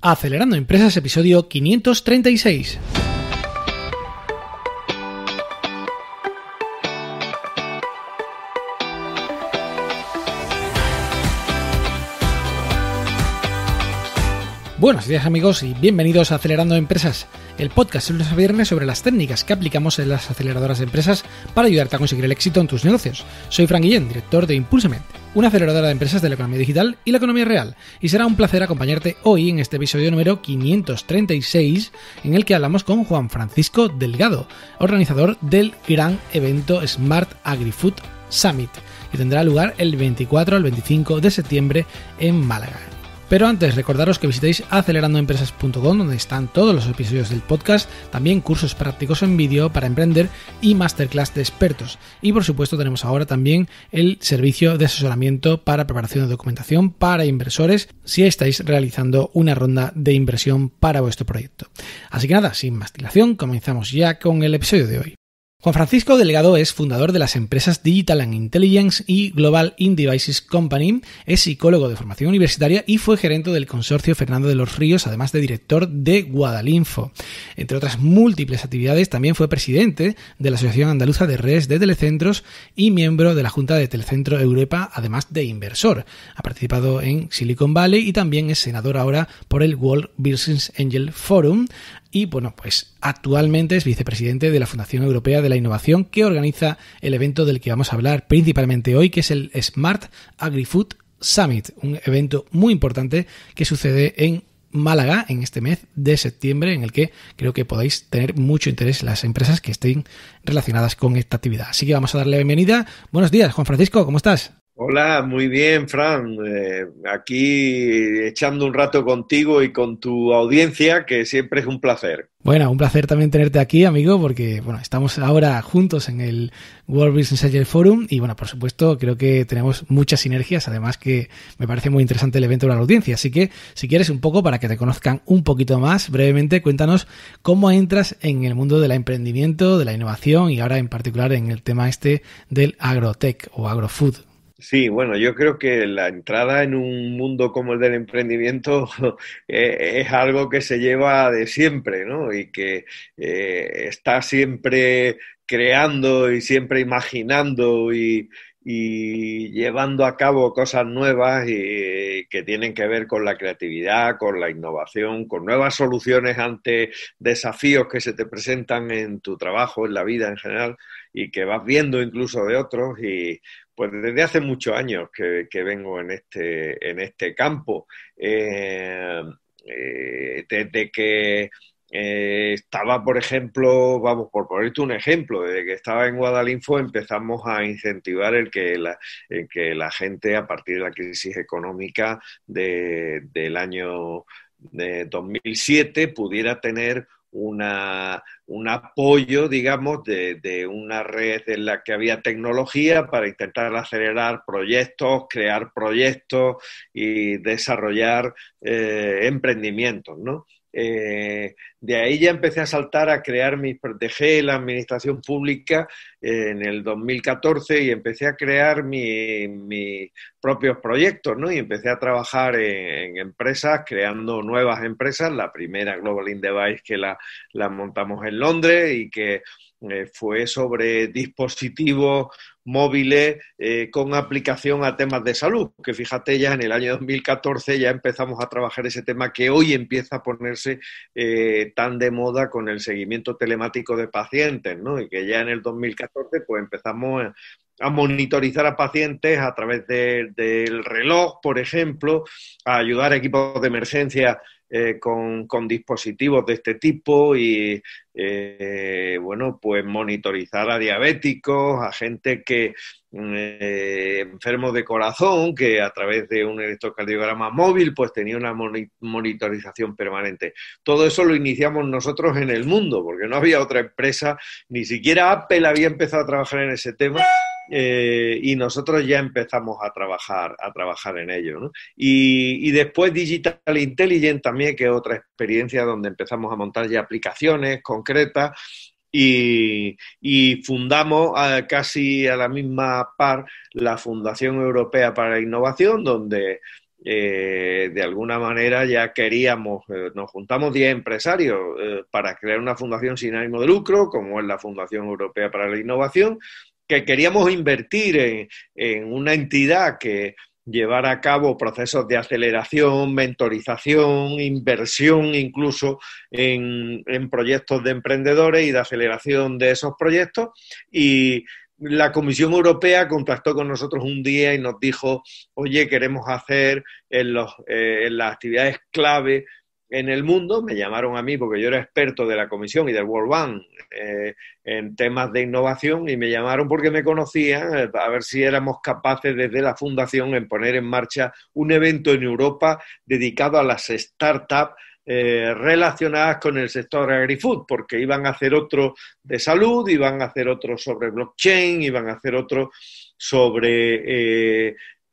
Acelerando Empresas, episodio 536. Buenos días amigos y bienvenidos a Acelerando Empresas, el podcast lunes a viernes sobre las técnicas que aplicamos en las aceleradoras de empresas para ayudarte a conseguir el éxito en tus negocios. Soy Frank Guillén, director de Impulsement, una aceleradora de empresas de la economía digital y la economía real, y será un placer acompañarte hoy en este episodio número 536 en el que hablamos con Juan Francisco Delgado, organizador del gran evento Smart AgriFood Summit, que tendrá lugar el 24 al 25 de septiembre en Málaga. Pero antes, recordaros que visitéis acelerandoempresas.com, donde están todos los episodios del podcast, también cursos prácticos en vídeo para emprender y masterclass de expertos. Y por supuesto, tenemos ahora también el servicio de asesoramiento para preparación de documentación para inversores si estáis realizando una ronda de inversión para vuestro proyecto. Así que nada, sin más dilación, comenzamos ya con el episodio de hoy. Juan Francisco Delgado es fundador de las empresas Digital and Intelligence y Global In Devices Company, es psicólogo de formación universitaria y fue gerente del consorcio Fernando de los Ríos, además de director de Guadalinfo. Entre otras múltiples actividades, también fue presidente de la Asociación Andaluza de Redes de Telecentros y miembro de la Junta de Telecentro Europa, además de inversor. Ha participado en Silicon Valley y también es senador ahora por el World Business Angel Forum y bueno, pues actualmente es vicepresidente de la Fundación Europea de la Innovación que organiza el evento del que vamos a hablar principalmente hoy, que es el Smart AgriFood Summit, un evento muy importante que sucede en Málaga en este mes de septiembre, en el que creo que podéis tener mucho interés las empresas que estén relacionadas con esta actividad. Así que vamos a darle la bienvenida. Buenos días, Juan Francisco, ¿cómo estás? Hola, muy bien, Fran. Eh, aquí echando un rato contigo y con tu audiencia, que siempre es un placer. Bueno, un placer también tenerte aquí, amigo, porque bueno, estamos ahora juntos en el World Business Agile Forum y bueno, por supuesto, creo que tenemos muchas sinergias, además que me parece muy interesante el evento de la audiencia, así que si quieres un poco para que te conozcan un poquito más, brevemente cuéntanos cómo entras en el mundo del emprendimiento, de la innovación y ahora en particular en el tema este del agrotech o agrofood. Sí, bueno, yo creo que la entrada en un mundo como el del emprendimiento e, es algo que se lleva de siempre, ¿no? Y que eh, está siempre creando y siempre imaginando y, llevando a cabo cosas nuevas y que tienen que ver con la creatividad, con la innovación, con nuevas soluciones ante desafíos que se te presentan en tu trabajo, en la vida en general, y que vas viendo incluso de otros. Y pues desde hace muchos años que, vengo en este, en este campo. Eh, eh, desde que eh, estaba, por ejemplo, vamos, por ponerte un ejemplo, desde que estaba en Guadalinfo empezamos a incentivar el que la, que la gente, a partir de la crisis económica del año de 2007, pudiera tener una, un apoyo, digamos, de, una red en la que había tecnología para intentar acelerar proyectos, crear proyectos y desarrollar eh, emprendimientos, ¿no? Eh, de ahí ya empecé a saltar a crear mis, dejé la administración pública eh, en el 2014 y empecé a crear mis propios proyectos, ¿no? Y empecé a trabajar en, empresas, creando nuevas empresas. La primera Global In que la, montamos en Londres y que eh, fue sobre dispositivos móviles eh, con aplicación a temas de salud, que fíjate ya en el año 2014 ya empezamos a trabajar ese tema que hoy empieza a ponerse eh, tan de moda con el seguimiento telemático de pacientes, ¿no? Y que ya en el 2014 pues empezamos a, monitorizar a pacientes a través del reloj, por ejemplo, a ayudar a equipos de emergencia eh, con, dispositivos de este tipo y, eh, bueno, pues monitorizar a diabéticos, a gente que mm, eh, enfermos de corazón, que a través de un electrocardiograma móvil, pues tenía una monitorización permanente. Todo eso lo iniciamos nosotros en el mundo, porque no había otra empresa, ni siquiera Apple había empezado a trabajar en ese tema eh, y nosotros ya empezamos a trabajar, a trabajar en ello. Y, después Digital Intelligent también, que es otra experiencia donde empezamos a montar ya aplicaciones concretas y, fundamos eh, casi a la misma par la Fundación Europea para la Innovación, donde eh, de alguna manera ya queríamos, nos juntamos 10 empresarios para crear una fundación sin ánimo de lucro, como es la Fundación Europea para la Innovación, que queríamos invertir en, una entidad que llevara a cabo procesos de aceleración, mentorización, inversión incluso en, proyectos de emprendedores y de aceleración de esos proyectos. Y la Comisión Europea contactó con nosotros un día y nos dijo, oye, queremos hacer en, eh, en las actividades clave en el mundo, me llamaron a mí porque yo era experto de la Comisión y del World Bank eh, en temas de innovación y me llamaron porque me conocían eh, a ver si éramos capaces desde la fundación en poner en marcha un evento en Europa dedicado a las startups eh, relacionadas con el sector agrifood, porque iban a hacer otro de salud, iban a hacer otro sobre blockchain, iban a hacer otro sobre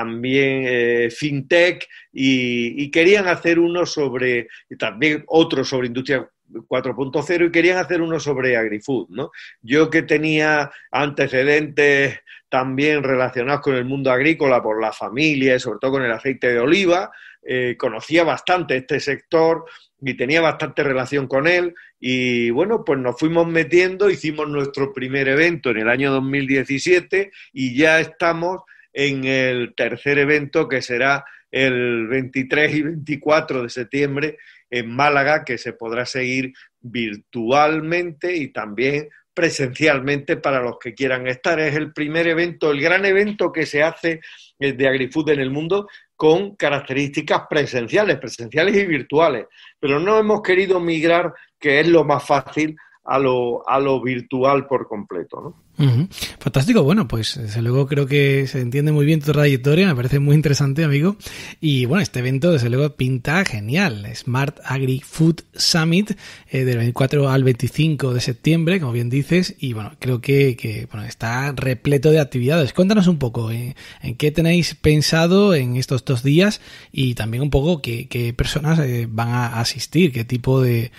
también eh, FinTech y, querían hacer uno sobre, también otro sobre industria 4.0 y querían hacer uno sobre agrifood, ¿no? Yo que tenía antecedentes también relacionados con el mundo agrícola por la familia y sobre todo con el aceite de oliva, eh, conocía bastante este sector y tenía bastante relación con él y bueno, pues nos fuimos metiendo, hicimos nuestro primer evento en el año 2017 y ya estamos en el tercer evento que será el 23 y 24 de septiembre en Málaga, que se podrá seguir virtualmente y también presencialmente para los que quieran estar. Es el primer evento, el gran evento que se hace eh, de AgriFood en el mundo con características presenciales, presenciales y virtuales. Pero no hemos querido migrar, que es lo más fácil, a lo, a lo virtual por completo. ¿no? Fantástico, bueno, pues desde luego creo que se entiende muy bien tu trayectoria, me parece muy interesante, amigo. Y bueno, este evento desde luego pinta genial. Smart Agri Food Summit eh, del 24 al 25 de septiembre, como bien dices, y bueno, creo que, bueno, está repleto de actividades. Cuéntanos un poco eh, en qué tenéis pensado en estos dos días y también un poco qué, personas eh, van a asistir, qué tipo de,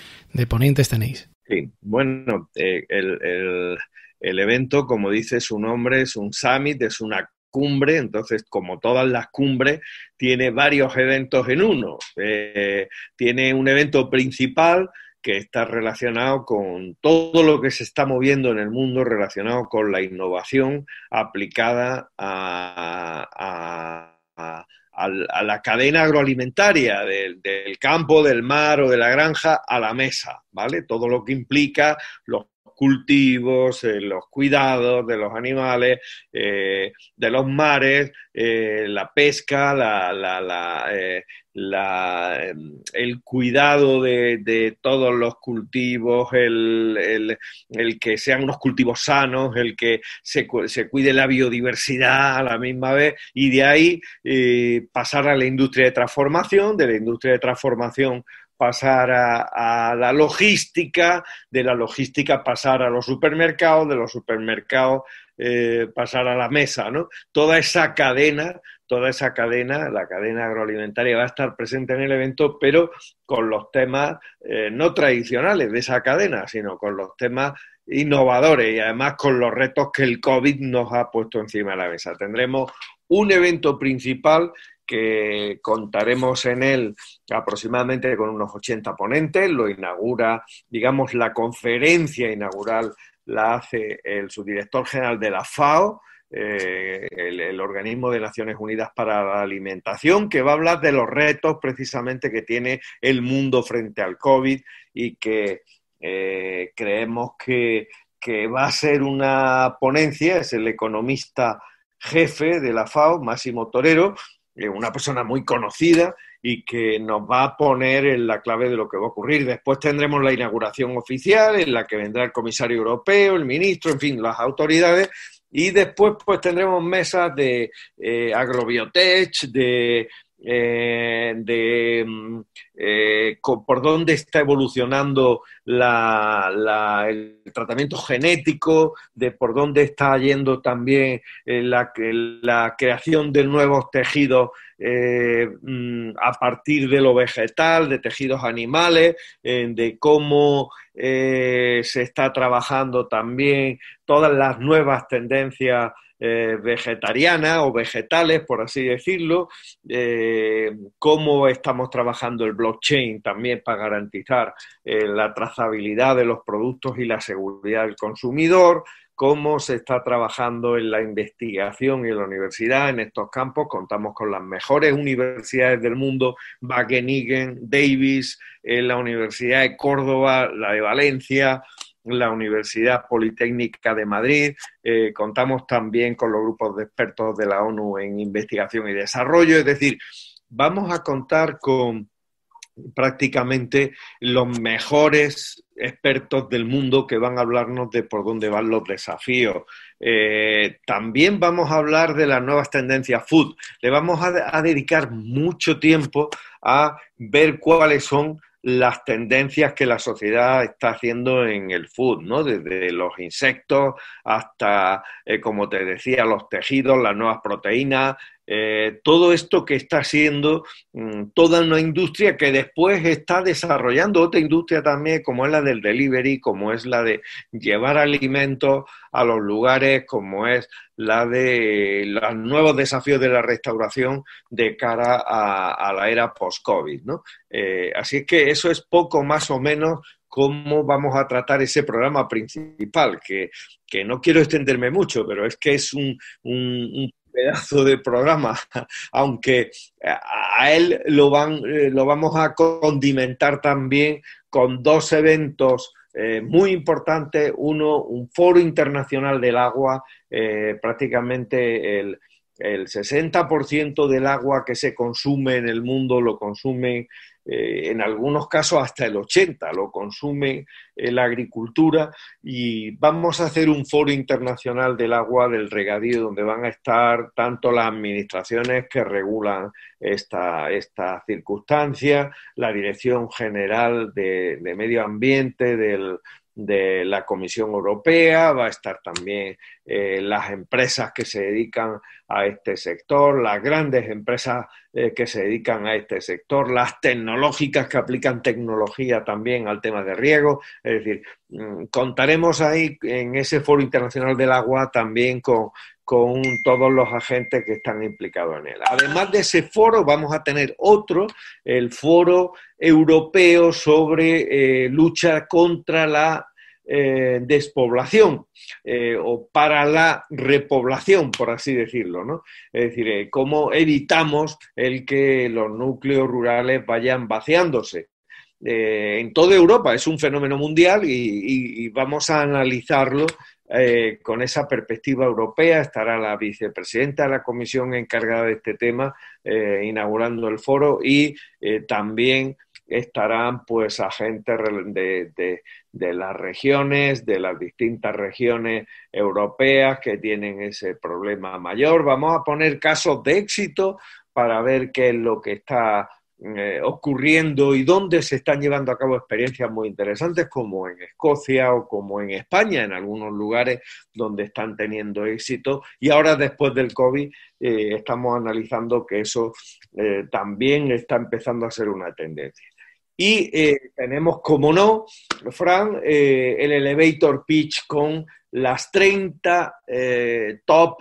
ponentes tenéis. Sí, bueno, el el evento, como dice su nombre, es un summit, es una cumbre, entonces como todas las cumbres, tiene varios eventos en uno. Eh, tiene un evento principal que está relacionado con todo lo que se está moviendo en el mundo relacionado con la innovación aplicada a, la cadena agroalimentaria del, del, campo, del mar o de la granja a la mesa, ¿vale? Todo lo que implica los cultivos, eh, los cuidados de los animales, eh, de los mares, eh, la pesca, em, el cuidado de, todos los cultivos, el, que sean unos cultivos sanos, el que se, cuide la biodiversidad a la misma vez, y de ahí pasar a la industria de transformación, de la industria de transformación pasar a, la logística, de la logística pasar a los supermercados, de los supermercados eh, pasar a la mesa, ¿no? Toda esa cadena, toda esa cadena, la cadena agroalimentaria va a estar presente en el evento, pero con los temas eh, no tradicionales de esa cadena, sino con los temas innovadores y además con los retos que el COVID nos ha puesto encima de la mesa. Tendremos un evento principal que contaremos en él aproximadamente con unos 80 ponentes. Lo inaugura, digamos, la conferencia inaugural la hace el subdirector general de la FAO, eh, el, organismo de Naciones Unidas para la Alimentación, que va a hablar de los retos precisamente que tiene el mundo frente al COVID y que eh, creemos que, que, va a ser una ponencia, es el economista jefe de la FAO, Máximo Torero, eh, una persona muy conocida y que nos va a poner en la clave de lo que va a ocurrir. Después tendremos la inauguración oficial en la que vendrá el comisario europeo, el ministro, en fin, las autoridades. Y después pues tendremos mesas de eh, agrobiotech, de eh, de mm, eh, por dónde está evolucionando el tratamiento genético, de por dónde está yendo también eh, la, la, creación de nuevos tejidos mm, a partir de lo vegetal, de tejidos animales, de cómo se está trabajando también todas las nuevas tendencias eh, vegetariana o vegetales, por así decirlo, eh, cómo estamos trabajando el blockchain también para garantizar eh, la trazabilidad de los productos y la seguridad del consumidor, cómo se está trabajando en la investigación y en la universidad en estos campos. Contamos con las mejores universidades del mundo, Wageningen, Davis, la Universidad de Córdoba, la de Valencia, la Universidad Politécnica de Madrid, eh, contamos también con los grupos de expertos de la ONU en investigación y desarrollo, es decir, vamos a contar con prácticamente los mejores expertos del mundo que van a hablarnos de por dónde van los desafíos. Eh, también vamos a hablar de las nuevas tendencias food. Le vamos a dedicar mucho tiempo a ver cuáles son las tendencias que la sociedad está haciendo en el food, ¿no? Desde los insectos hasta, eh, como te decía, los tejidos, las nuevas proteínas, eh, todo esto que está haciendo mm, toda una industria que después está desarrollando otra industria también, como es la del delivery, como es la de llevar alimentos a los lugares, como es la de los nuevos desafíos de la restauración de cara a, la era post-COVID. ¿no? Eh, así que eso es poco más o menos cómo vamos a tratar ese programa principal, que, no quiero extenderme mucho, pero es que es un, un, un pedazo de programa, aunque a él lo, van, eh, lo vamos a condimentar también con dos eventos eh, muy importantes, uno, un foro internacional del agua, eh, prácticamente el, el 60% del agua que se consume en el mundo lo consumen eh, en algunos casos hasta el 80 lo consume eh, la agricultura y vamos a hacer un foro internacional del agua del regadío donde van a estar tanto las administraciones que regulan esta, esta circunstancia, la Dirección General de Medio Ambiente del, de la Comisión Europea, va a estar también eh, las empresas que se dedican a este sector, las grandes empresas eh, que se dedican a este sector, las tecnológicas que aplican tecnología también al tema de riego. Es decir, mm, contaremos ahí en ese foro internacional del agua también con con todos los agentes que están implicados en él. Además de ese foro, vamos a tener otro, el foro europeo sobre eh, lucha contra la eh, despoblación eh, o para la repoblación, por así decirlo. Es decir, cómo evitamos el que los núcleos rurales vayan vaciándose. en toda Europa. Es un fenómeno mundial y vamos a analizarlo eh, con esa perspectiva europea. Estará la vicepresidenta de la comisión encargada de este tema eh, inaugurando el foro y eh, también estarán pues agentes de, de, las regiones, de las distintas regiones europeas que tienen ese problema mayor. Vamos a poner casos de éxito para ver qué es lo que está eh, ocurriendo y dónde se están llevando a cabo experiencias muy interesantes, como en Escocia o como en España, en algunos lugares donde están teniendo éxito. Y ahora, después del COVID, eh, estamos analizando que eso eh, también está empezando a ser una tendencia. Y tenemos, como no, Fran, el elevator pitch con las 30 top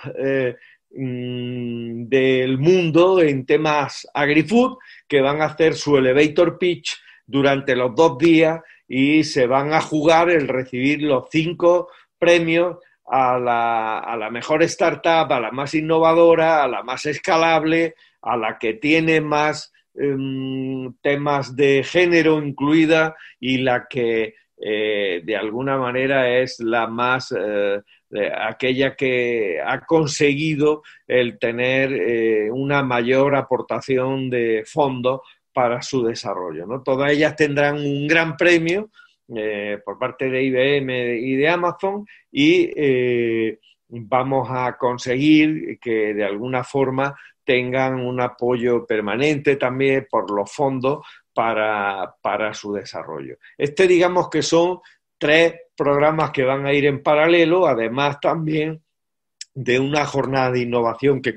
Mm, del mundo en temas agrifood que van a hacer su elevator pitch durante los dos días y se van a jugar el recibir los cinco premios a la, mejor startup, a la más innovadora, a la más escalable, a la que tiene más em, temas de género incluida y la que eh, de alguna manera es la más eh, aquella que ha conseguido el tener eh, una mayor aportación de fondos para su desarrollo. ¿no? Todas ellas tendrán un gran premio eh, por parte de IBM y de Amazon y eh, vamos a conseguir que de alguna forma tengan un apoyo permanente también por los fondos para, para, su desarrollo. Este digamos que son tres programas que van a ir en paralelo, además también de una jornada de innovación que,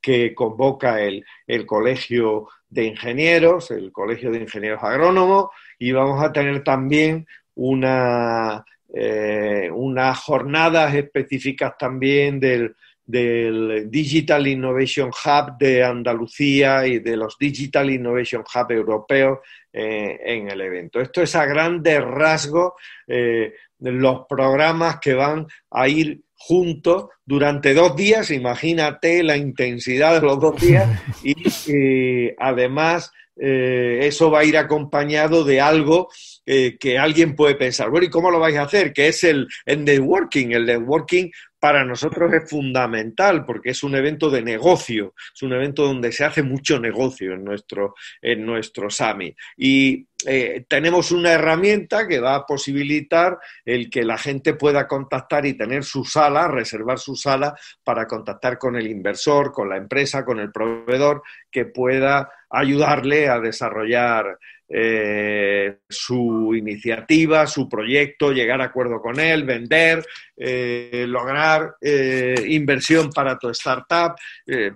que convoca el, el, Colegio de Ingenieros, el Colegio de Ingenieros Agrónomos, y vamos a tener también una, eh, unas jornadas específicas también del, del Digital Innovation Hub de Andalucía y de los Digital Innovation Hub europeos eh, en el evento. Esto es a grandes rasgos eh, los programas que van a ir juntos durante dos días, imagínate la intensidad de los dos días y además eh, eso va a ir acompañado de algo que alguien puede pensar, bueno, ¿y cómo lo vais a hacer? Que es el, el networking. El networking para nosotros es fundamental porque es un evento de negocio, es un evento donde se hace mucho negocio en nuestro, en nuestro SAMI. Y eh, tenemos una herramienta que va a posibilitar el que la gente pueda contactar y tener su sala, reservar su sala para contactar con el inversor, con la empresa, con el proveedor que pueda ayudarle a desarrollar eh, su iniciativa, su proyecto, llegar a acuerdo con él, vender, eh, lograr eh, inversión para tu startup.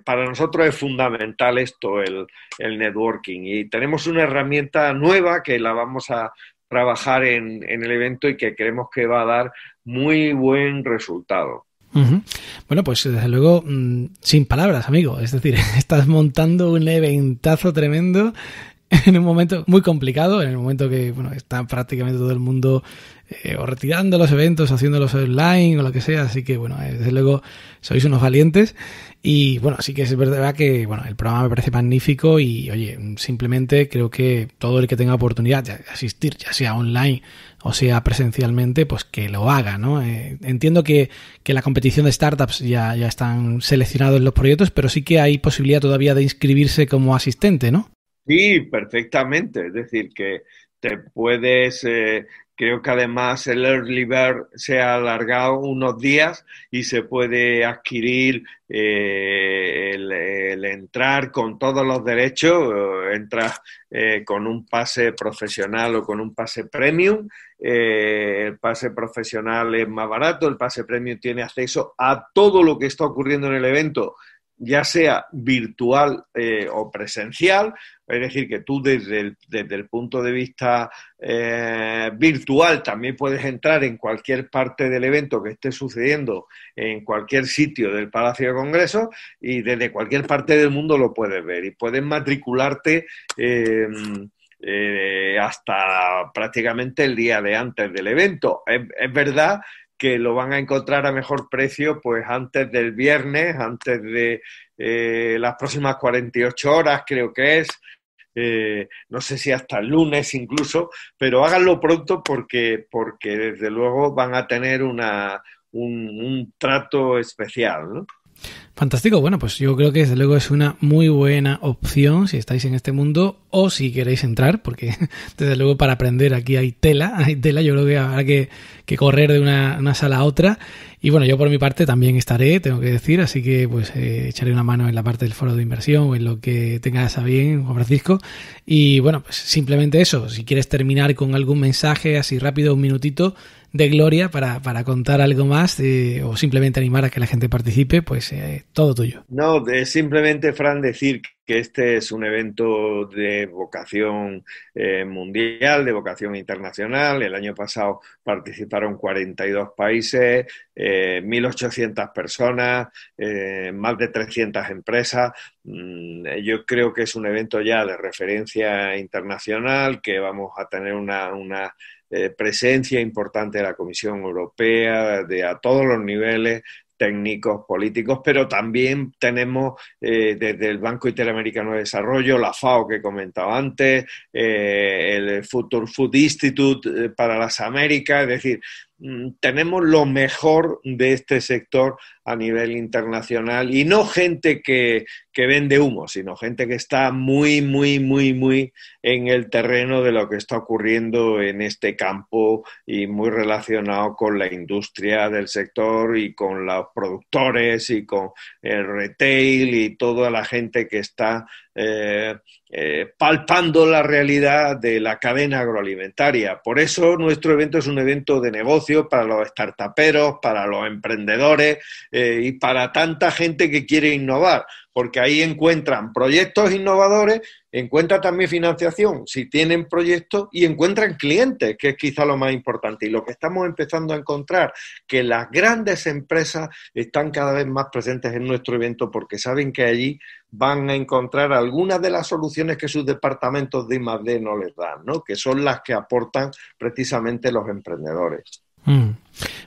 para nosotros es fundamental esto, el, networking. Y tenemos una herramienta nueva que la vamos a trabajar en, el evento y que creemos que va a dar muy buen resultado. Bueno, pues desde luego, mm, sin palabras, amigo. Es decir, estás montando un eventazo tremendo en un momento muy complicado, en el momento que está prácticamente todo el mundo eh, retirando los eventos, haciéndolos online o lo que sea, así que bueno, eh, desde luego sois unos valientes y bueno, sí que es verdad que bueno, el programa me parece magnífico y oye, simplemente creo que todo el que tenga oportunidad de asistir, ya sea online o sea presencialmente, pues que lo haga, ¿no? Eh, entiendo que, que, la competición de startups ya, están seleccionados en los proyectos, pero sí que hay posibilidad todavía de inscribirse como asistente, ¿no? Sí, perfectamente. Es decir, que te puedes, eh, creo que además el early bird se ha alargado unos días y se puede adquirir eh, el, entrar con todos los derechos, eh, entras con un pase profesional o con un pase premium, el pase profesional es más barato, el pase premium tiene acceso a todo lo que está ocurriendo en el evento ya sea virtual eh, o presencial, es decir, que tú desde el, punto de vista eh, virtual también puedes entrar en cualquier parte del evento que esté sucediendo en cualquier sitio del Palacio de Congreso y desde cualquier parte del mundo lo puedes ver y puedes matricularte. Em, eh, hasta prácticamente el día de antes del evento. Es, es, verdad que lo van a encontrar a mejor precio pues antes del viernes, antes de eh, las próximas 48 horas creo que es, eh, no sé si hasta el lunes incluso, pero háganlo pronto porque, porque desde luego van a tener una, un, un trato especial. ¿no? Fantástico, bueno, pues yo creo que desde luego es una muy buena opción si estáis en este mundo o si queréis entrar, porque desde luego para aprender aquí hay tela, hay tela, yo creo que habrá que, correr de una, sala a otra y bueno, yo por mi parte también estaré, tengo que decir, así que pues eh, echaré una mano en la parte del foro de inversión o en lo que tengas a bien, Juan Francisco. Y bueno, pues simplemente eso, si quieres terminar con algún mensaje así rápido, un minutito de gloria para, contar algo más eh, o simplemente animar a que la gente participe, pues eh, todo tuyo. No, simplemente, Fran, decir que este es un evento de vocación mundial, de vocación internacional. El año pasado participaron 42 países, 1.800 eh, personas, eh, más de 300 empresas. Mm, yo creo que es un evento ya de referencia internacional, que vamos a tener una, eh, presencia importante de la Comisión Europea, de a todos los niveles, técnicos, políticos, pero también tenemos desde el Banco Interamericano de Desarrollo, la FAO que he comentado antes, el Future Food Institute para las Américas, es decir, Mm, tenemos lo mejor de este sector a nivel internacional y no gente que, vende humo, sino gente que está muy, muy, muy, muy en el terreno de lo que está ocurriendo en este campo y muy relacionado con la industria del sector y con los productores y con el retail y toda la gente que está eh, eh, palpando la realidad de la cadena agroalimentaria. Por eso nuestro evento es un evento de negocio para los startuperos, para los emprendedores eh, y para tanta gente que quiere innovar, porque ahí encuentran proyectos innovadores encuentra también financiación si tienen proyectos y encuentran clientes, que es quizá lo más importante. Y lo que estamos empezando a encontrar, que las grandes empresas están cada vez más presentes en nuestro evento porque saben que allí van a encontrar algunas de las soluciones que sus departamentos de I+.D. no les dan, que son las que aportan precisamente los emprendedores. Mm.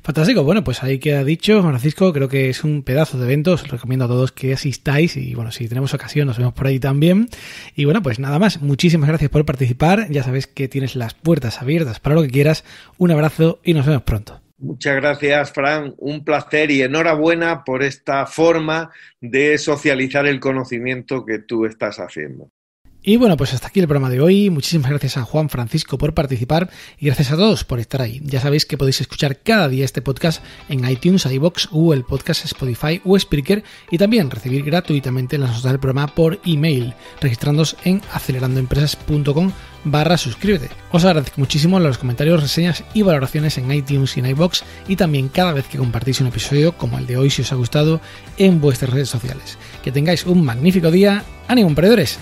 Fantástico, bueno, pues ahí queda dicho, Francisco, creo que es un pedazo de evento, os recomiendo a todos que asistáis y bueno, si tenemos ocasión nos vemos por ahí también. Y bueno, pues nada más, muchísimas gracias por participar, ya sabes que tienes las puertas abiertas para lo que quieras, un abrazo y nos vemos pronto. Muchas gracias, Fran. Un placer y enhorabuena por esta forma de socializar el conocimiento que tú estás haciendo. Y bueno, pues hasta aquí el programa de hoy. Muchísimas gracias a Juan Francisco por participar y gracias a todos por estar ahí. Ya sabéis que podéis escuchar cada día este podcast en iTunes, iBox, el Podcast, Spotify o Spreaker y también recibir gratuitamente las notas del programa por email, registrándoos en acelerandoempresas.com barra suscríbete. Os agradezco muchísimo los comentarios, reseñas y valoraciones en iTunes y en iBox y también cada vez que compartís un episodio como el de hoy si os ha gustado en vuestras redes sociales. Que tengáis un magnífico día. ¡Ánimo, emprendedores!